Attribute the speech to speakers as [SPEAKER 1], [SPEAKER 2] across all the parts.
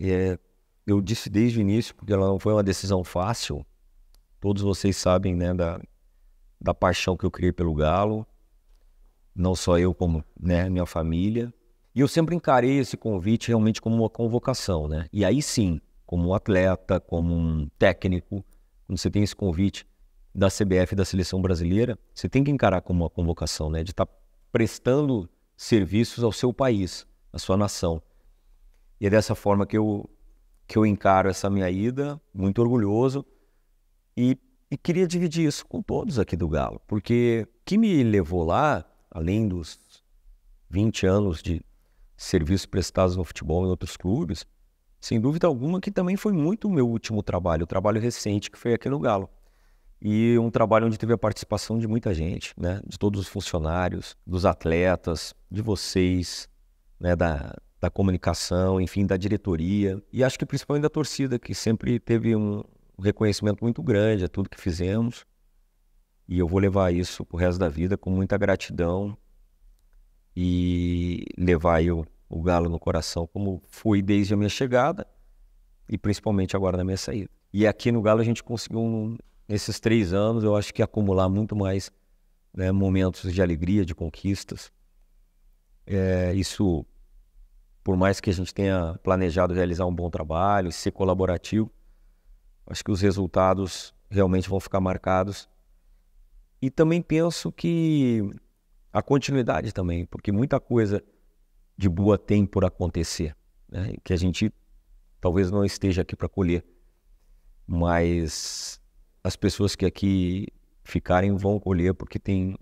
[SPEAKER 1] É, eu disse desde o início, porque ela não foi uma decisão fácil. Todos vocês sabem né, da, da paixão que eu criei pelo Galo, não só eu, como né, minha família. E eu sempre encarei esse convite realmente como uma convocação. Né? E aí sim, como um atleta, como um técnico, quando você tem esse convite da CBF da seleção brasileira, você tem que encarar como uma convocação né, de estar tá prestando serviços ao seu país, à sua nação. E é dessa forma que eu, que eu encaro essa minha ida, muito orgulhoso. E, e queria dividir isso com todos aqui do Galo, porque o que me levou lá, além dos 20 anos de serviços prestados no futebol em outros clubes, sem dúvida alguma que também foi muito o meu último trabalho, o trabalho recente que foi aqui no Galo. E um trabalho onde teve a participação de muita gente, né? De todos os funcionários, dos atletas, de vocês, né? Da, da comunicação, enfim, da diretoria e acho que principalmente da torcida, que sempre teve um reconhecimento muito grande a tudo que fizemos. E eu vou levar isso pro resto da vida com muita gratidão e levar eu, o galo no coração como foi desde a minha chegada e principalmente agora na minha saída. E aqui no Galo a gente conseguiu, nesses três anos, eu acho que acumular muito mais né, momentos de alegria, de conquistas. É, isso por mais que a gente tenha planejado realizar um bom trabalho, ser colaborativo, acho que os resultados realmente vão ficar marcados. E também penso que a continuidade também, porque muita coisa de boa tem por acontecer, né? que a gente talvez não esteja aqui para colher, mas as pessoas que aqui ficarem vão colher, porque tem,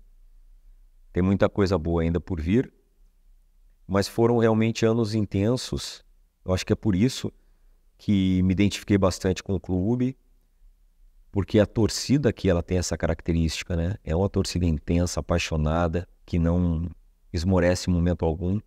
[SPEAKER 1] tem muita coisa boa ainda por vir mas foram realmente anos intensos. Eu acho que é por isso que me identifiquei bastante com o clube, porque a torcida aqui ela tem essa característica, né? É uma torcida intensa, apaixonada, que não esmorece em momento algum.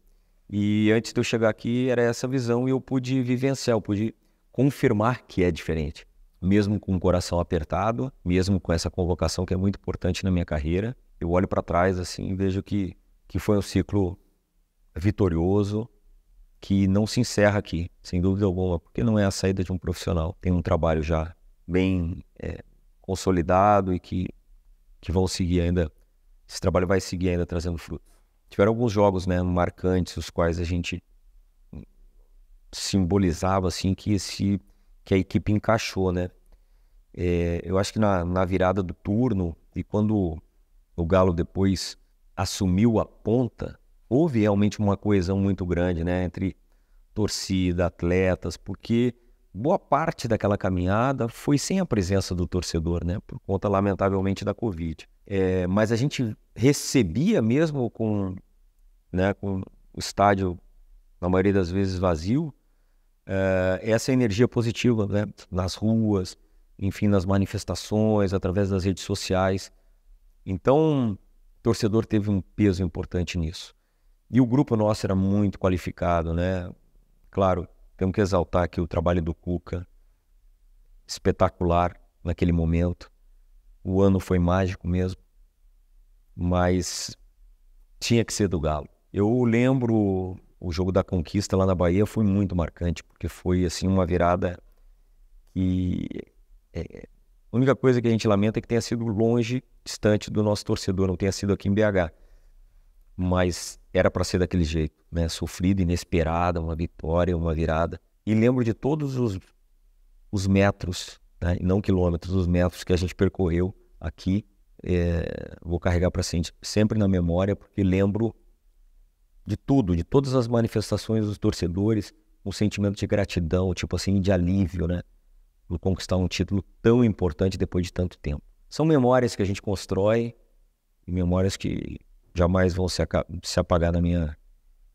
[SPEAKER 1] E antes de eu chegar aqui era essa visão e eu pude vivenciar, eu pude confirmar que é diferente, mesmo com o coração apertado, mesmo com essa convocação que é muito importante na minha carreira. Eu olho para trás assim e vejo que que foi um ciclo vitorioso que não se encerra aqui, sem dúvida alguma, porque não é a saída de um profissional. Tem um trabalho já bem é, consolidado e que, que vão seguir ainda. Esse trabalho vai seguir ainda trazendo fruto. Tiveram alguns jogos né, marcantes, os quais a gente simbolizava assim que esse que a equipe encaixou, né? É, eu acho que na, na virada do turno e quando o Galo depois assumiu a ponta, houve realmente uma coesão muito grande né, entre torcida, atletas, porque boa parte daquela caminhada foi sem a presença do torcedor, né, por conta, lamentavelmente, da Covid. É, mas a gente recebia mesmo com, né, com o estádio, na maioria das vezes, vazio, é, essa energia positiva né, nas ruas, enfim, nas manifestações, através das redes sociais. Então, o torcedor teve um peso importante nisso. E o grupo nosso era muito qualificado, né? Claro, temos que exaltar aqui o trabalho do Cuca, espetacular naquele momento. O ano foi mágico mesmo, mas tinha que ser do Galo. Eu lembro o jogo da conquista lá na Bahia foi muito marcante, porque foi assim uma virada que é, a única coisa que a gente lamenta é que tenha sido longe, distante do nosso torcedor, não tenha sido aqui em BH. Mas era para ser daquele jeito, né? Sofrido, inesperada, uma vitória, uma virada. E lembro de todos os, os metros, né? não quilômetros, os metros que a gente percorreu aqui. É, vou carregar para sempre na memória, porque lembro de tudo, de todas as manifestações dos torcedores, um sentimento de gratidão, tipo assim, de alívio, né? Por conquistar um título tão importante depois de tanto tempo. São memórias que a gente constrói e memórias que jamais vão se, se apagar na minha,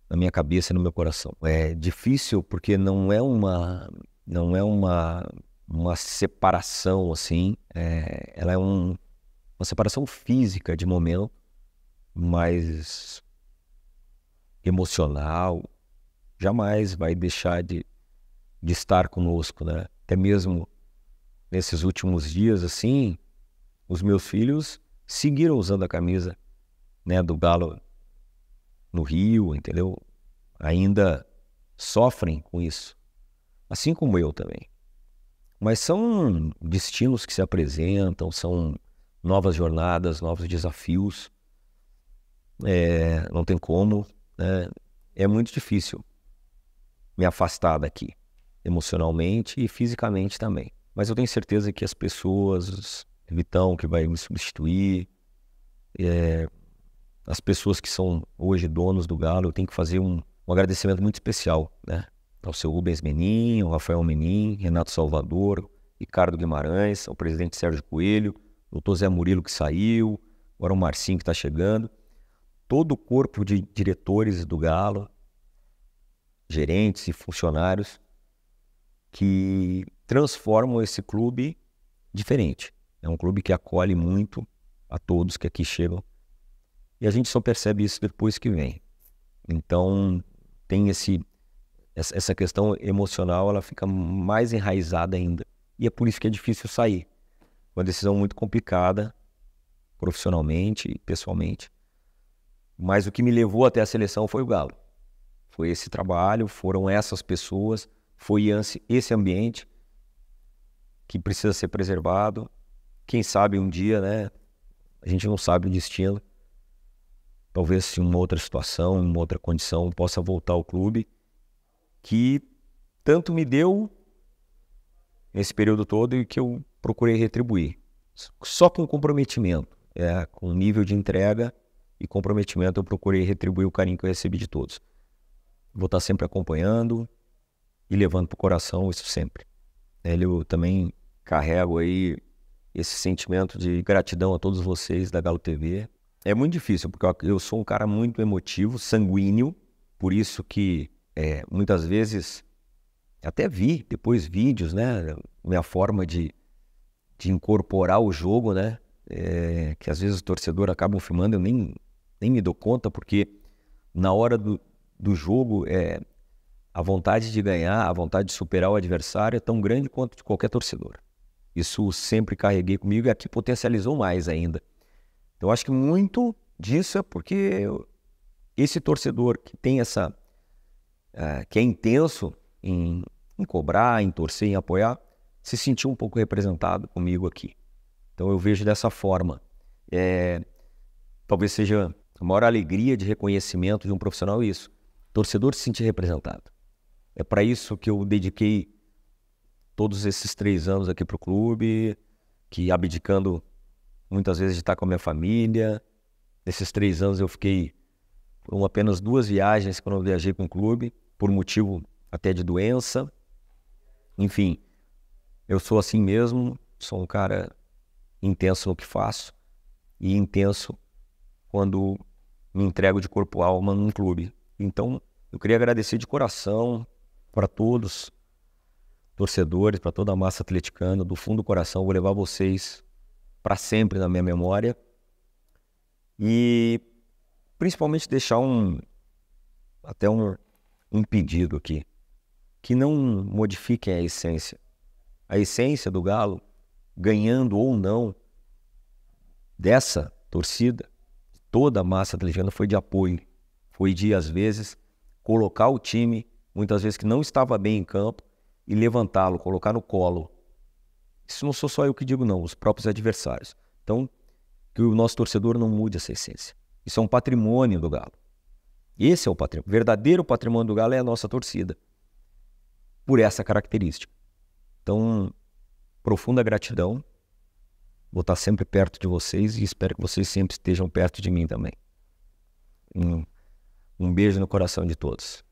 [SPEAKER 1] na minha cabeça e no meu coração. É difícil porque não é uma, não é uma, uma separação assim, é, ela é um, uma separação física de momento, mas emocional jamais vai deixar de, de estar conosco, né? Até mesmo nesses últimos dias assim, os meus filhos seguiram usando a camisa né, do Galo no Rio, entendeu? Ainda sofrem com isso, assim como eu também. Mas são destinos que se apresentam, são novas jornadas, novos desafios. É, não tem como, né? é muito difícil me afastar daqui, emocionalmente e fisicamente também. Mas eu tenho certeza que as pessoas, Vitão, que vai me substituir, é, as pessoas que são hoje donos do Galo, eu tenho que fazer um, um agradecimento muito especial, né? Ao seu Rubens Menin, ao Rafael Menin, Renato Salvador, Ricardo Guimarães, ao presidente Sérgio Coelho, doutor Zé Murilo que saiu, agora o Marcinho que está chegando. Todo o corpo de diretores do Galo, gerentes e funcionários que transformam esse clube diferente. É um clube que acolhe muito a todos que aqui chegam e a gente só percebe isso depois que vem. Então, tem esse essa questão emocional, ela fica mais enraizada ainda. E é por isso que é difícil sair. Uma decisão muito complicada, profissionalmente e pessoalmente. Mas o que me levou até a seleção foi o Galo. Foi esse trabalho, foram essas pessoas, foi esse ambiente que precisa ser preservado. Quem sabe um dia, né? A gente não sabe o destino talvez se assim, uma outra situação, uma outra condição possa voltar ao clube, que tanto me deu esse período todo e que eu procurei retribuir. Só com comprometimento, é, com nível de entrega e comprometimento, eu procurei retribuir o carinho que eu recebi de todos. Vou estar sempre acompanhando e levando para o coração isso sempre. Né, eu também carrego aí esse sentimento de gratidão a todos vocês da Galo TV, é muito difícil, porque eu sou um cara muito emotivo, sanguíneo, por isso que é, muitas vezes até vi depois vídeos, né? Minha forma de, de incorporar o jogo, né? É, que às vezes o torcedor acaba filmando, eu nem, nem me dou conta, porque na hora do, do jogo, é, a vontade de ganhar, a vontade de superar o adversário é tão grande quanto de qualquer torcedor. Isso sempre carreguei comigo e aqui potencializou mais ainda. Então, acho que muito disso é porque esse torcedor que tem essa. Uh, que é intenso em, em cobrar, em torcer, em apoiar, se sentiu um pouco representado comigo aqui. Então, eu vejo dessa forma. É, talvez seja a maior alegria de reconhecimento de um profissional isso. Torcedor se sentir representado. É para isso que eu dediquei todos esses três anos aqui para o clube, que abdicando muitas vezes de estar com a minha família. Nesses três anos eu fiquei com apenas duas viagens quando eu viajei com o clube, por motivo até de doença. Enfim, eu sou assim mesmo, sou um cara intenso no que faço e intenso quando me entrego de corpo alma num clube. Então, eu queria agradecer de coração para todos torcedores, para toda a massa atleticana, do fundo do coração, vou levar vocês para sempre na minha memória. E principalmente deixar um até um, um pedido aqui, que não modifiquem a essência. A essência do Galo, ganhando ou não dessa torcida, toda a massa atleticana foi de apoio, foi de às vezes colocar o time, muitas vezes que não estava bem em campo, e levantá-lo, colocar no colo, isso não sou só eu que digo, não, os próprios adversários. Então, que o nosso torcedor não mude essa essência. Isso é um patrimônio do Galo. Esse é o patrimônio. O verdadeiro patrimônio do Galo é a nossa torcida. Por essa característica. Então, profunda gratidão. Vou estar sempre perto de vocês e espero que vocês sempre estejam perto de mim também. Um, um beijo no coração de todos.